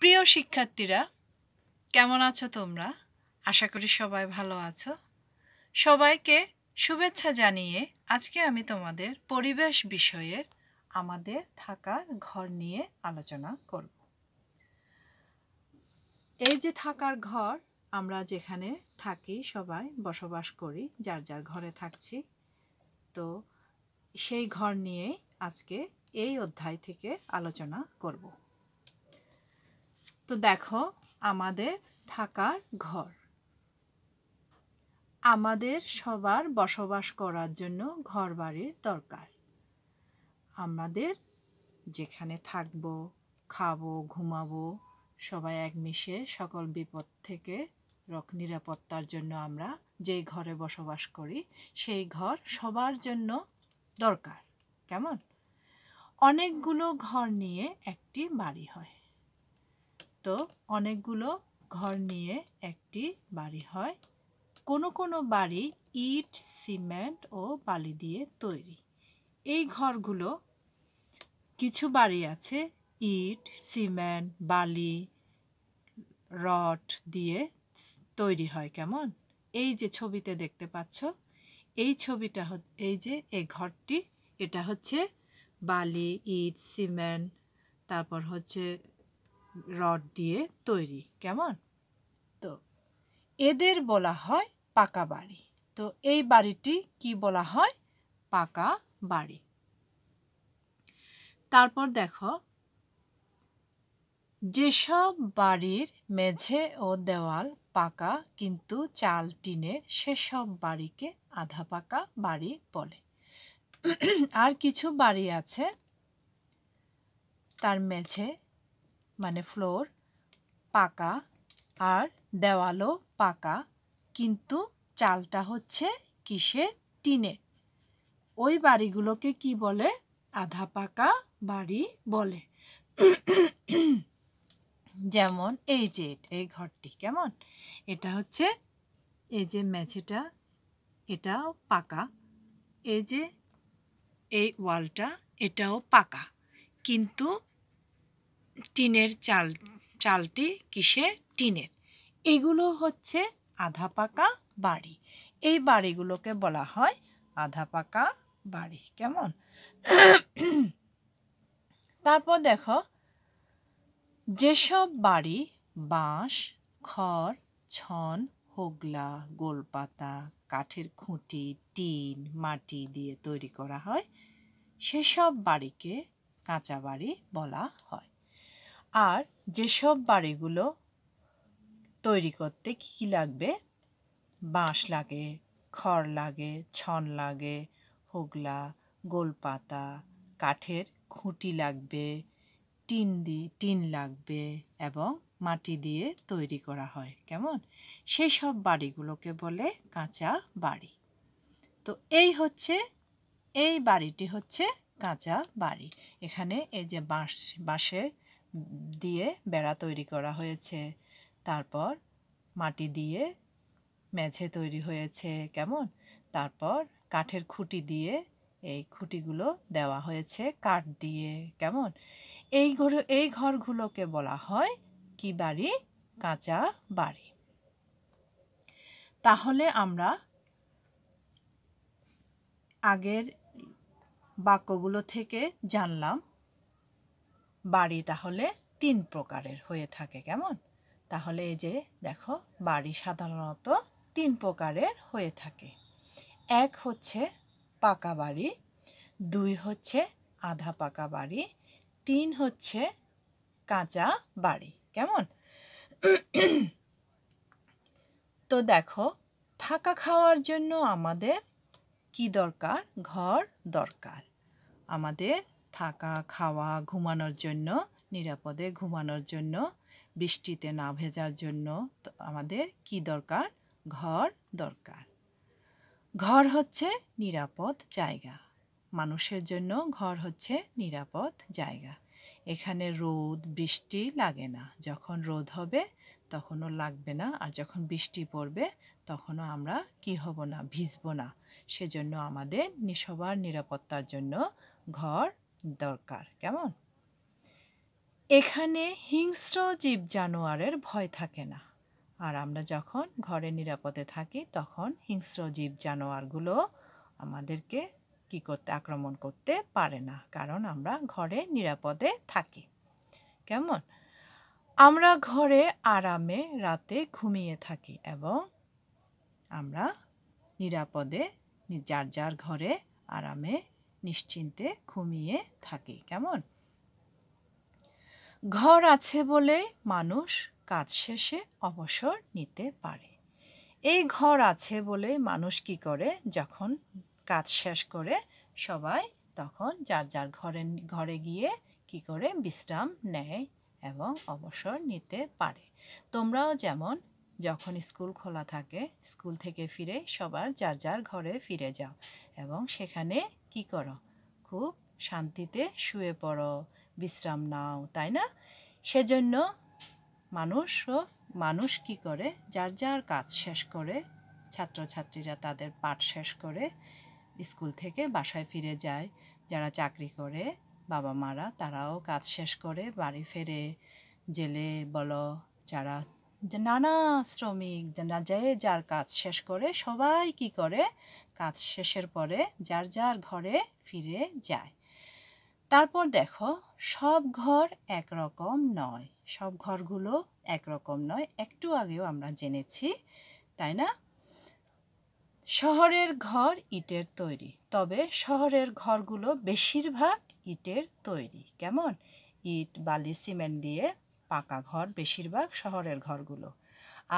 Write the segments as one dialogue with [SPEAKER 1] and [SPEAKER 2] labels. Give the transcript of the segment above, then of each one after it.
[SPEAKER 1] প্রিয় শিক্ষার্থীরা কেমন আছো তোমরা আশা করি সবাই ভালো আছো সবাইকে শুভেচ্ছা জানিয়ে আজকে আমি তোমাদের পরিবেশ বিষয়ের আমাদের থাকার ঘর নিয়ে আলোচনা করব এই যে থাকার ঘর আমরা যেখানে থাকি সবাই বসবাস করি যার যার ঘরে থাকছি তো সেই ঘর নিয়েই আজকে এই অধ্যায় থেকে আলোচনা করবো তো দেখো আমাদের থাকার ঘর আমাদের সবার বসবাস করার জন্য ঘর বাড়ির দরকার আমাদের যেখানে থাকব খাবো ঘুমাবো সবাই এক মিশে সকল বিপদ থেকে রক নিরাপত্তার জন্য আমরা যেই ঘরে বসবাস করি সেই ঘর সবার জন্য দরকার কেমন অনেকগুলো ঘর নিয়ে একটি বাড়ি হয় তো অনেকগুলো ঘর নিয়ে একটি বাড়ি হয় কোনো কোনো বাড়ি ইট সিমেন্ট ও বালি দিয়ে তৈরি এই ঘরগুলো কিছু বাড়ি আছে ইট সিমেন্ট বালি রড দিয়ে তৈরি হয় কেমন এই যে ছবিতে দেখতে পাচ্ছ এই ছবিটা এই যে এই ঘরটি এটা হচ্ছে বালি ইট সিমেন্ট তারপর হচ্ছে রড দিয়ে তৈরি কেমন তো এদের বলা হয় পাকা বাড়ি তো এই বাড়িটি কি বলা হয় পাকা বাড়ি তারপর দেখো যেসব বাড়ির মেঝে ও দেওয়াল পাকা কিন্তু চাল টিনে সেসব বাড়িকে আধা পাকা বাড়ি বলে আর কিছু বাড়ি আছে তার মেঝে মানে ফ্লোর পাকা আর দেওয়ালও পাকা কিন্তু চালটা হচ্ছে কিসের টিনে ওই বাড়িগুলোকে কি বলে আধা পাকা বাড়ি বলে যেমন এই যে এই ঘরটি কেমন এটা হচ্ছে এই যে মেঝেটা এটাও পাকা এই যে এই ওয়ালটা এটাও পাকা কিন্তু টিনের চাল চালটি কিসের টিনের এগুলো হচ্ছে আধা পাকা বাড়ি এই বাড়িগুলোকে বলা হয় আধা পাকা বাড়ি কেমন তারপর দেখো যেসব বাড়ি বাঁশ খড় ছন হোগলা গোলপাতা কাঠের খুঁটি টিন মাটি দিয়ে তৈরি করা হয় সেসব বাড়িকে কাঁচা বাড়ি বলা হয় আর যেসব বাড়িগুলো তৈরি করতে কী কী লাগবে বাঁশ লাগে খড় লাগে ছন লাগে হোগলা গোলপাতা কাঠের খুঁটি লাগবে টিন দি টিন লাগবে এবং মাটি দিয়ে তৈরি করা হয় কেমন সেই সব বাড়িগুলোকে বলে কাঁচা বাড়ি তো এই হচ্ছে এই বাড়িটি হচ্ছে কাঁচা বাড়ি এখানে এই যে বাঁশ বাঁশের দিয়ে বেড়া তৈরি করা হয়েছে তারপর মাটি দিয়ে মেঝে তৈরি হয়েছে কেমন তারপর কাঠের খুঁটি দিয়ে এই খুঁটিগুলো দেওয়া হয়েছে কাঠ দিয়ে কেমন এই ঘর এই ঘরগুলোকে বলা হয় কি বাড়ি কাঁচা বাড়ি তাহলে আমরা আগের বাক্যগুলো থেকে জানলাম বাড়ি তাহলে তিন প্রকারের হয়ে থাকে কেমন তাহলে এই যে দেখো বাড়ি সাধারণত তিন প্রকারের হয়ে থাকে এক হচ্ছে পাকা বাড়ি দুই হচ্ছে আধা পাকা বাড়ি তিন হচ্ছে কাঁচা বাড়ি কেমন তো দেখো থাকা খাওয়ার জন্য আমাদের কি দরকার ঘর দরকার আমাদের থাকা খাওয়া ঘুমানোর জন্য নিরাপদে ঘুমানোর জন্য বৃষ্টিতে না ভেজার জন্য আমাদের কি দরকার ঘর দরকার ঘর হচ্ছে নিরাপদ জায়গা মানুষের জন্য ঘর হচ্ছে নিরাপদ জায়গা এখানে রোদ বৃষ্টি লাগে না যখন রোদ হবে তখনও লাগবে না আর যখন বৃষ্টি পড়বে তখনও আমরা কি হব না ভিজব না সেজন্য আমাদের নিসবার নিরাপত্তার জন্য ঘর দরকার কেমন এখানে হিংস্র জীব জানোয়ারের ভয় থাকে না আর আমরা যখন ঘরে নিরাপদে থাকি তখন হিংস্র জীব জানোয়ারগুলো আমাদেরকে কি করতে আক্রমণ করতে পারে না কারণ আমরা ঘরে নিরাপদে থাকি কেমন আমরা ঘরে আরামে রাতে ঘুমিয়ে থাকি এবং আমরা নিরাপদে যার যার ঘরে আরামে নিশ্চিন্তে ঘুমিয়ে থাকি কেমন ঘর আছে বলে মানুষ কাজ শেষে অবসর নিতে পারে এই ঘর আছে বলে মানুষ কি করে যখন কাজ শেষ করে সবাই তখন যার যার ঘরে ঘরে গিয়ে কি করে বিশ্রাম নেয় এবং অবসর নিতে পারে তোমরাও যেমন যখন স্কুল খোলা থাকে স্কুল থেকে ফিরে সবার যার যার ঘরে ফিরে যাও এবং সেখানে কি করো খুব শান্তিতে শুয়ে পড়ো বিশ্রাম নাও তাই না সেজন্য মানুষও মানুষ কি করে যার যার কাজ শেষ করে ছাত্রছাত্রীরা তাদের পাঠ শেষ করে স্কুল থেকে বাসায় ফিরে যায় যারা চাকরি করে বাবা মারা তারাও কাজ শেষ করে বাড়ি ফেরে জেলে বলো যারা নানা শ্রমিক যে যার কাজ শেষ করে সবাই কি করে কাজ শেষের পরে যার যার ঘরে ফিরে যায় তারপর দেখো সব ঘর একরকম নয় সব ঘরগুলো একরকম নয় একটু আগেও আমরা জেনেছি তাই না শহরের ঘর ইটের তৈরি তবে শহরের ঘরগুলো বেশিরভাগ ইটের তৈরি কেমন ইট বালি সিমেন্ট দিয়ে পাকা ঘর বেশিরভাগ শহরের ঘরগুলো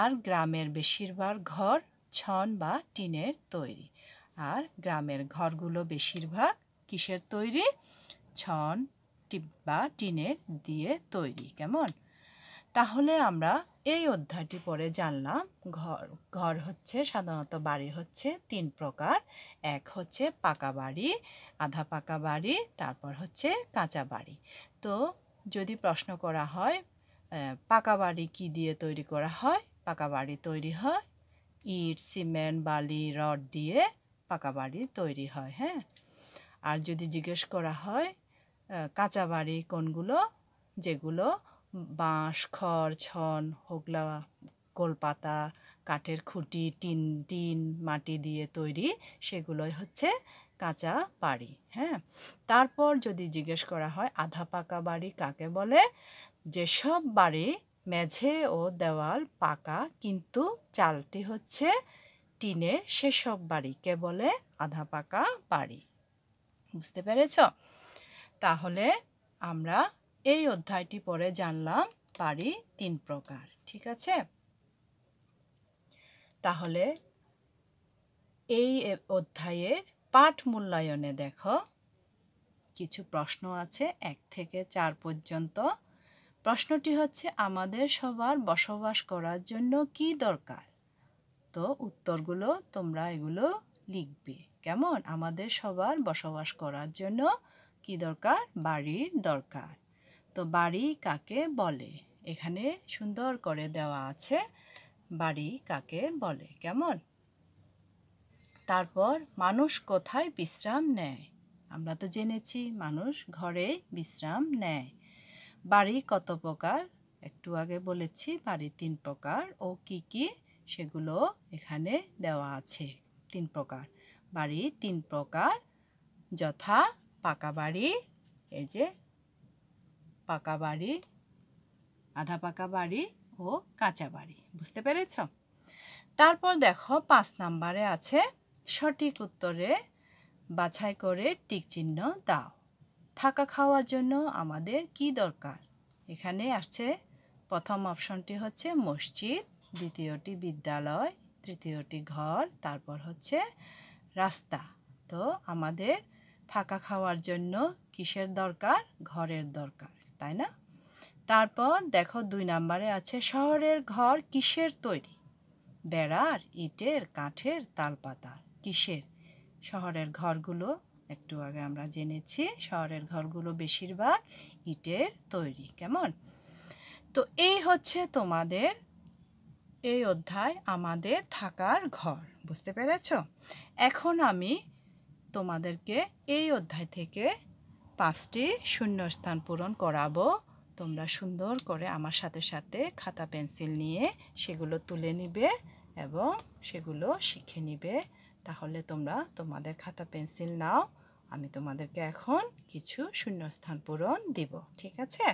[SPEAKER 1] আর গ্রামের বেশিরভাগ ঘর ছন বা টিনের তৈরি আর গ্রামের ঘরগুলো বেশিরভাগ কিসের তৈরি ছন বা টিনের দিয়ে তৈরি কেমন তাহলে আমরা এই অধ্যায়টি পরে জানলাম ঘর ঘর হচ্ছে সাধারণত বাড়ি হচ্ছে তিন প্রকার এক হচ্ছে পাকা বাড়ি আধা পাকা বাড়ি তারপর হচ্ছে কাঁচা বাড়ি তো যদি প্রশ্ন করা হয় পাকা বাড়ি কি দিয়ে তৈরি করা হয় পাকা বাড়ি তৈরি হয় ইট সিমেন্ট বালি রড দিয়ে পাকা বাড়ি তৈরি হয় হ্যাঁ আর যদি জিজ্ঞেস করা হয় কাঁচা বাড়ি কোনগুলো যেগুলো বাঁশ খড় ছন হোগলা গোলপাতা কাঠের খুঁটি টিন টিন মাটি দিয়ে তৈরি সেগুলোই হচ্ছে কাঁচা বাড়ি হ্যাঁ তারপর যদি জিজ্ঞেস করা হয় আধা পাকা বাড়ি কাকে বলে যেসব বাড়ি মেঝে ও দেওয়াল পাকা কিন্তু চালটি হচ্ছে টিনের সেসব বাড়িকে বলে আধা পাকা বাড়ি বুঝতে পেরেছ তাহলে আমরা এই অধ্যায়টি পরে জানলাম বাড়ি তিন প্রকার ঠিক আছে তাহলে এই অধ্যায়ের পাঠ মূল্যায়নে দেখো কিছু প্রশ্ন আছে এক থেকে চার পর্যন্ত প্রশ্নটি হচ্ছে আমাদের সবার বসবাস করার জন্য কি দরকার তো উত্তরগুলো তোমরা এগুলো লিখবে কেমন আমাদের সবার বসবাস করার জন্য কি দরকার বাড়ির দরকার তো বাড়ি কাকে বলে এখানে সুন্দর করে দেওয়া আছে বাড়ি কাকে বলে কেমন তারপর মানুষ কোথায় বিশ্রাম নেয় আমরা তো জেনেছি মানুষ ঘরে বিশ্রাম নেয় বাড়ি কত প্রকার একটু আগে বলেছি বাড়ি তিন প্রকার ও কি কি সেগুলো এখানে দেওয়া আছে তিন প্রকার বাড়ি তিন প্রকার যথা পাকা বাড়ি এই যে পাকা বাড়ি আধা পাকা বাড়ি ও কাঁচা বাড়ি বুঝতে পেরেছ তারপর দেখো পাঁচ নাম্বারে আছে সঠিক উত্তরে বাছাই করে টিক চিহ্ন দাও থাকা খাওয়ার জন্য আমাদের কি দরকার এখানে আসছে প্রথম অপশনটি হচ্ছে মসজিদ দ্বিতীয়টি বিদ্যালয় তৃতীয়টি ঘর তারপর হচ্ছে রাস্তা তো আমাদের থাকা খাওয়ার জন্য কিসের দরকার ঘরের দরকার তাই না তারপর দেখো দুই নম্বরে আছে শহরের ঘর কিসের তৈরি বেড়ার ইটের কাঠের তালপাতার কিসের শহরের ঘরগুলো একটু আগে আমরা জেনেছি শহরের ঘরগুলো বেশিরভাগ ইটের তৈরি কেমন তো এই হচ্ছে তোমাদের এই অধ্যায় আমাদের থাকার ঘর বুঝতে পেরেছ এখন আমি তোমাদেরকে এই অধ্যায় থেকে পাঁচটি শূন্যস্থান পূরণ করাবো তোমরা সুন্দর করে আমার সাথে সাথে খাতা পেন্সিল নিয়ে সেগুলো তুলে নিবে এবং সেগুলো শিখে নিবে তাহলে তোমরা তোমাদের খাতা পেন্সিল নাও আমি তোমাদেরকে এখন কিছু শূন্যস্থান পূরণ দিব ঠিক আছে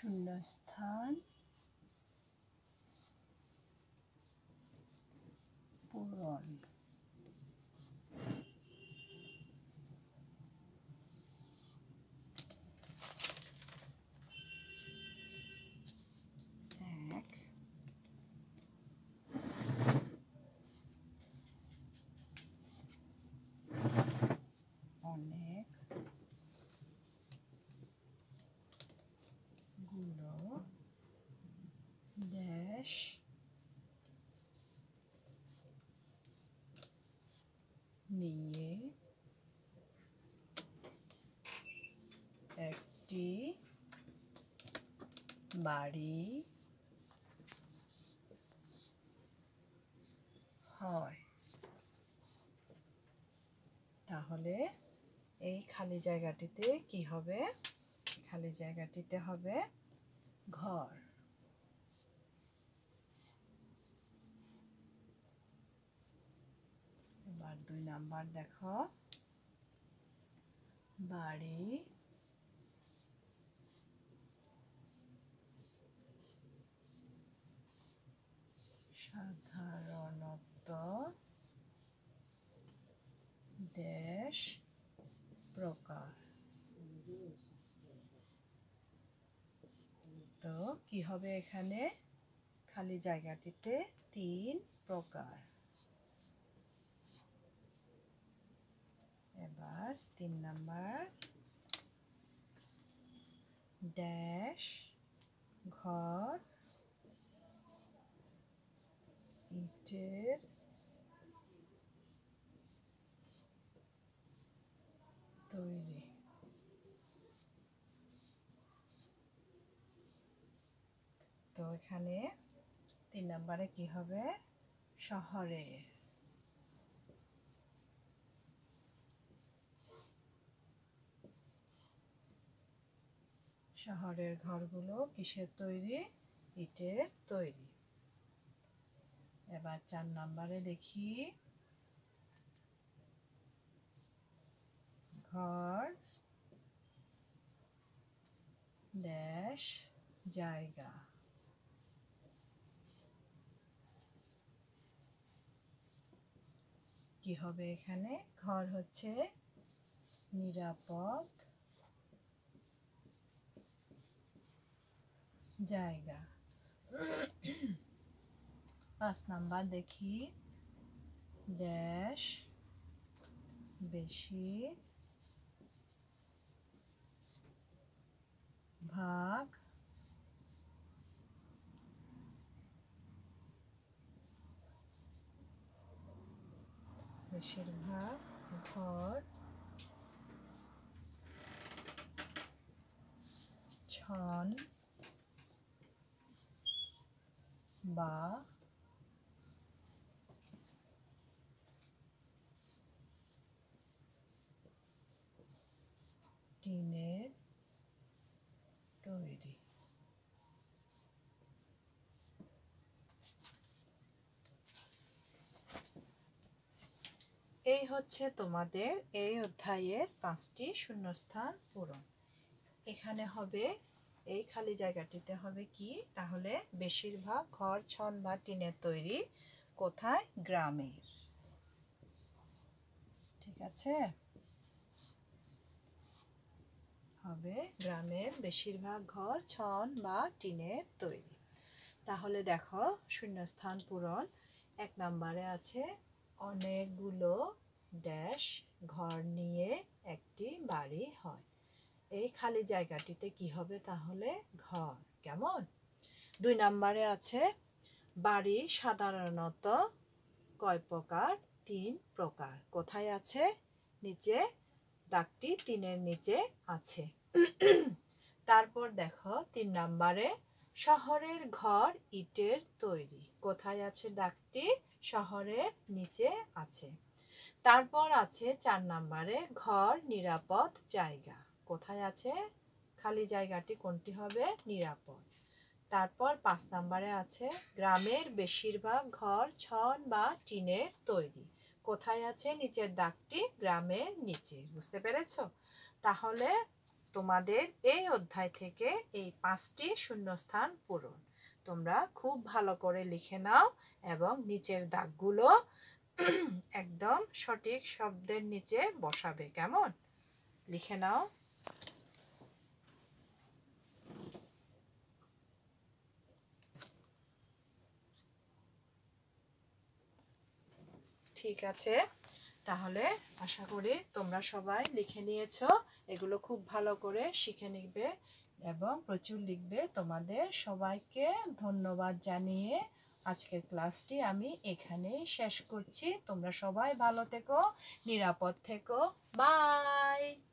[SPEAKER 1] শূন্যস্থান বাড়ি হয় তাহলে এই খালি জায়গাটিতে কি হবে খালি জায়গাটিতে হবে ঘর এবার দুই নাম্বার দেখো বাড়ি সাধারণত দেশ প্রকার তো কি হবে এখানে খালি জায়গাটিতে তিন প্রকার এবার তিন নাম্বার ড্যাশ ঘর ইটের তৈরি তো এখানে তিন নম্বরে কি হবে শহরে শহরের ঘরগুলো কিসের তৈরি ইটের তৈরি এবার চার নম্বরে দেখি ঘর ড্যাশ জায়গা কি হবে এখানে ঘর হচ্ছে নিরাপদ জায়গা पांच नम्बर देखी डैश बसी भाग बसिभाग घर छन बा এই হচ্ছে তোমাদের এই অধ্যায়ের পাঁচটি শূন্যস্থান পূরণ এখানে হবে এই খালি জায়গাটিতে হবে কি তাহলে বেশিরভাগ ঘর ছন বা টিনের তৈরি কোথায় গ্রামের ঠিক আছে হবে গ্রামের বেশিরভাগ ঘর ছন বা টিনের তৈরি তাহলে দেখো শূন্যস্থান পূরণ এক নম্বরে আছে অনেকগুলো ড্যাশ ঘর নিয়ে একটি বাড়ি হয় এই খালি জায়গাটিতে কি হবে তাহলে ঘর কেমন দুই নম্বরে আছে বাড়ি সাধারণত কয় প্রকার তিন প্রকার কোথায় আছে নিচে দাগটি তিনের নিচে আছে তারপর দেখো তিন নম্বরে শহরের ঘর ইটের তৈরি কোথায় আছে দাগটি শহরের নিচে আছে তারপর আছে চার নাম্বারে ঘর নিরাপদ জায়গা কোথায় আছে খালি জায়গাটি কোনটি হবে নিরাপদ তারপর পাঁচ নাম্বারে আছে গ্রামের বেশিরভাগ ঘর ছন বা টিনের তৈরি কোথায় আছে নিচের দাগটি গ্রামের নিচে বুঝতে পেরেছ তাহলে তোমাদের এই অধ্যায় থেকে এই পাঁচটি শূন্যস্থান পূরণ তোমরা খুব ভালো করে লিখে নাও এবং নিচের দাগগুলো একদম সঠিক শব্দের নিচে বসাবে কেমন লিখে নাও ঠিক আছে তাহলে আশা করি তোমরা সবাই লিখে নিয়েছ এগুলো খুব ভালো করে শিখে নিবে এবং প্রচুর লিখবে তোমাদের সবাইকে ধন্যবাদ জানিয়ে আজকের ক্লাসটি আমি এখানেই শেষ করছি তোমরা সবাই ভালো থেকো নিরাপদ থেকো বাই